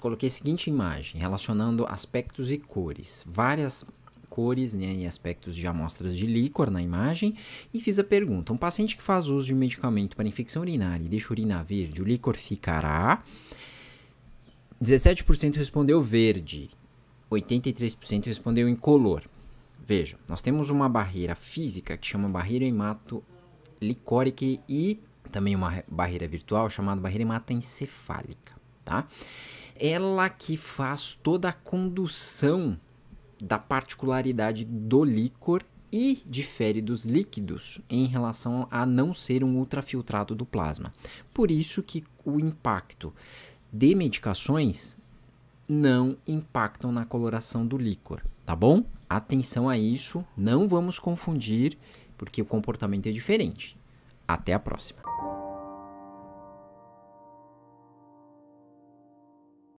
Coloquei a seguinte imagem, relacionando aspectos e cores. Várias cores né, e aspectos de amostras de líquor na imagem e fiz a pergunta: um paciente que faz uso de um medicamento para infecção urinária e deixa urina verde, o líquor ficará? 17% respondeu verde, 83% respondeu incolor. Veja, nós temos uma barreira física que chama barreira hemato-licórica e também uma barreira virtual chamada barreira hematoencefálica, tá? ela que faz toda a condução da particularidade do líquor e difere dos líquidos em relação a não ser um ultrafiltrado do plasma. Por isso que o impacto de medicações não impactam na coloração do líquor, tá bom? Atenção a isso, não vamos confundir, porque o comportamento é diferente. Até a próxima.